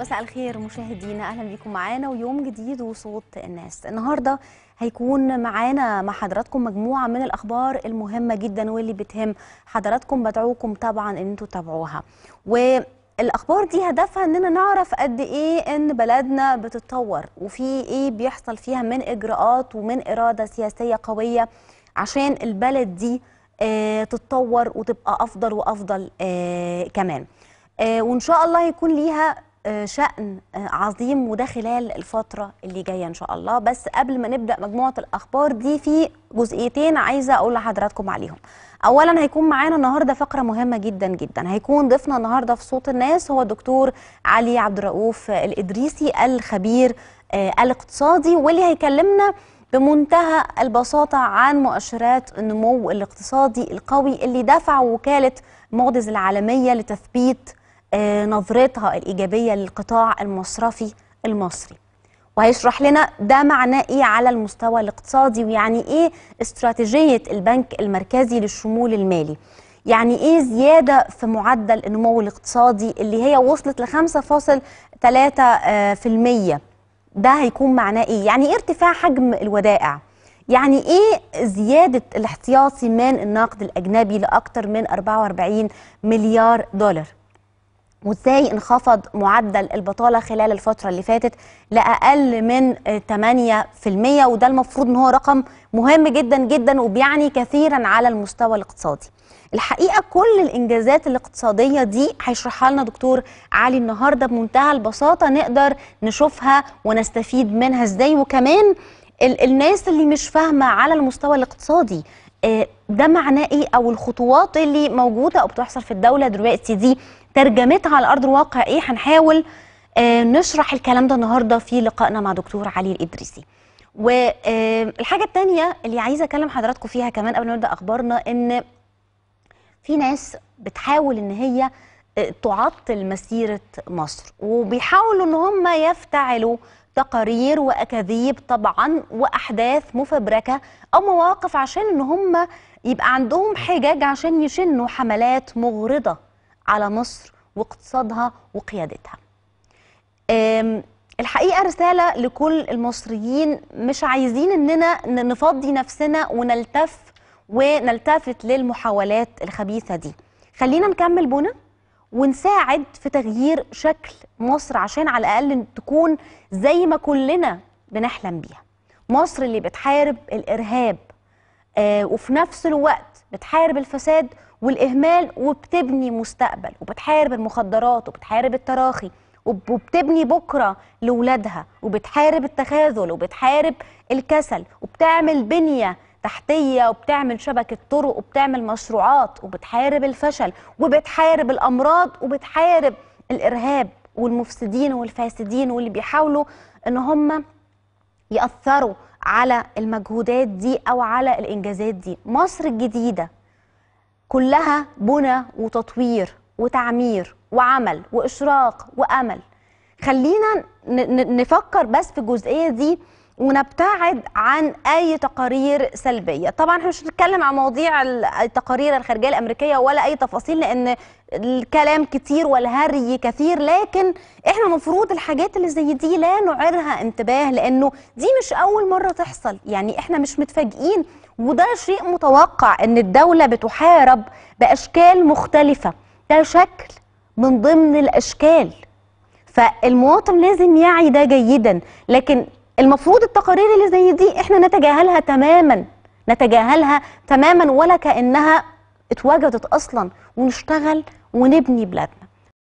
مساء الخير مشاهدينا اهلا بيكم معانا ويوم جديد وصوت الناس النهارده هيكون معانا مع حضراتكم مجموعه من الاخبار المهمه جدا واللي بتهم حضراتكم بدعوكم طبعا ان انتم تتابعوها والاخبار دي هدفها اننا نعرف قد ايه ان بلدنا بتتطور وفي ايه بيحصل فيها من اجراءات ومن اراده سياسيه قويه عشان البلد دي آه، تتطور وتبقى افضل وافضل آه، كمان آه، وان شاء الله يكون ليها آه، شأن آه، عظيم وده خلال الفترة اللي جاية إن شاء الله بس قبل ما نبدأ مجموعة الأخبار دي في جزئيتين عايزة أقول لحضراتكم عليهم أولا هيكون معانا النهاردة فقرة مهمة جدا جدا هيكون ضيفنا النهاردة في صوت الناس هو الدكتور علي عبد الرؤوف الإدريسي الخبير آه، الاقتصادي واللي هيكلمنا بمنتهى البساطة عن مؤشرات النمو الاقتصادي القوي اللي دفع وكالة مودز العالمية لتثبيت آه، نظرتها الإيجابية للقطاع المصرفي المصري وهيشرح لنا ده معناه إيه على المستوى الاقتصادي ويعني إيه استراتيجية البنك المركزي للشمول المالي يعني ايه زياده في معدل النمو الاقتصادي اللي هي وصلت ل 5.3% ده هيكون معناه ايه؟ يعني ايه ارتفاع حجم الودائع؟ يعني ايه زياده الاحتياطي من النقد الاجنبي لاكثر من 44 مليار دولار؟ وازاي انخفض معدل البطاله خلال الفتره اللي فاتت لاقل من 8% وده المفروض ان هو رقم مهم جدا جدا وبيعني كثيرا على المستوى الاقتصادي. الحقيقه كل الانجازات الاقتصاديه دي هيشرحها لنا دكتور علي النهارده بمنتهى البساطه نقدر نشوفها ونستفيد منها ازاي وكمان الناس اللي مش فاهمه على المستوى الاقتصادي آه، ده معناه ايه او الخطوات اللي موجوده او بتحصل في الدوله دلوقتي دي ترجمتها على ارض الواقع ايه هنحاول آه، نشرح الكلام ده النهارده في لقائنا مع دكتور علي الادريسي والحاجه آه، الثانيه اللي عايزه اكلم حضراتكم فيها كمان قبل ما نبدا اخبارنا ان في ناس بتحاول ان هي آه، تعطل مسيره مصر وبيحاولوا ان هم يفتعلوا تقارير واكاذيب طبعا واحداث مفبركه او مواقف عشان ان هم يبقى عندهم حجج عشان يشنوا حملات مغرضه على مصر واقتصادها وقيادتها الحقيقة رسالة لكل المصريين مش عايزين أننا نفضي نفسنا ونلتف ونلتفت للمحاولات الخبيثة دي خلينا نكمل بنا ونساعد في تغيير شكل مصر عشان على الأقل تكون زي ما كلنا بنحلم بيها مصر اللي بتحارب الإرهاب آه، وفي نفس الوقت بتحارب الفساد والإهمال وبتبني مستقبل وبتحارب المخدرات وبتحارب التراخي وبتبني بكرة لولادها وبتحارب التخاذل وبتحارب الكسل وبتعمل بنية تحتية وبتعمل شبكة طرق وبتعمل مشروعات وبتحارب الفشل وبتحارب الأمراض وبتحارب الإرهاب والمفسدين والفاسدين واللي بيحاولوا إن هم يأثروا على المجهودات دي او على الانجازات دي مصر الجديده كلها بنى وتطوير وتعمير وعمل واشراق وامل خلينا نفكر بس في الجزئيه دي ونبتعد عن اي تقارير سلبيه طبعا احنا مش هنتكلم عن مواضيع التقارير الخارجيه الامريكيه ولا اي تفاصيل لان الكلام كتير والهري كثير لكن احنا المفروض الحاجات اللي زي دي لا نعيرها انتباه لانه دي مش اول مره تحصل يعني احنا مش متفاجئين وده شيء متوقع ان الدوله بتحارب باشكال مختلفه ده شكل من ضمن الاشكال فالمواطن لازم يعي ده جيدا لكن المفروض التقارير اللي زي دي احنا نتجاهلها تماما نتجاهلها تماما ولا كانها اتوجدت اصلا ونشتغل ونبني بلادنا